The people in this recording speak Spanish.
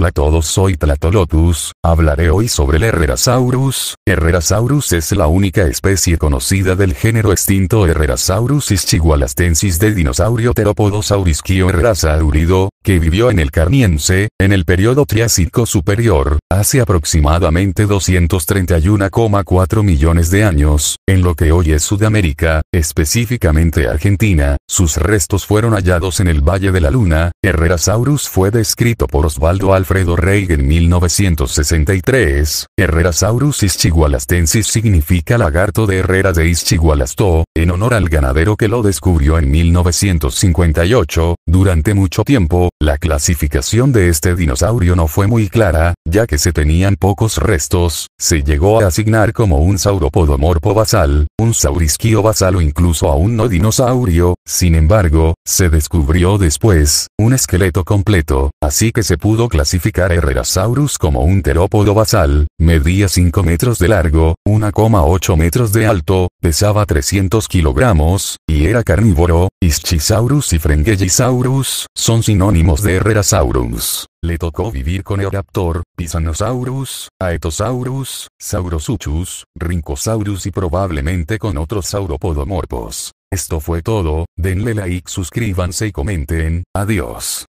Hola a todos soy Tlatolotus, hablaré hoy sobre el Herrerasaurus. Herrerasaurus es la única especie conocida del género extinto Herrerasaurus ischigualastensis de dinosaurio Teropodosaurisquio herrerasaurido, que vivió en el Carniense, en el periodo Triásico Superior, hace aproximadamente 231,4 millones de años, en lo que hoy es Sudamérica, específicamente Argentina. Sus restos fueron hallados en el Valle de la Luna. Herrerasaurus fue descrito por Osvaldo Alfa Fredo Rey en 1963, Herrerasaurus ischigualastensis significa lagarto de Herrera de Ischigualasto, en honor al ganadero que lo descubrió en 1958. Durante mucho tiempo, la clasificación de este dinosaurio no fue muy clara, ya que se tenían pocos restos, se llegó a asignar como un sauropodomorpo basal, un saurisquio basal o incluso a un no dinosaurio, sin embargo, se descubrió después, un esqueleto completo, así que se pudo clasificar a Herrerasaurus como un terópodo basal, medía 5 metros de largo, 1,8 metros de alto, pesaba 300 kilogramos, y era carnívoro, Ischisaurus y Frengellisaurus, son sinónimos de Herrerasaurus. Le tocó vivir con Eoraptor, Pisanosaurus, Aetosaurus, Saurosuchus, Rincosaurus y probablemente con otros sauropodomorpos. Esto fue todo, denle like suscríbanse y comenten, adiós.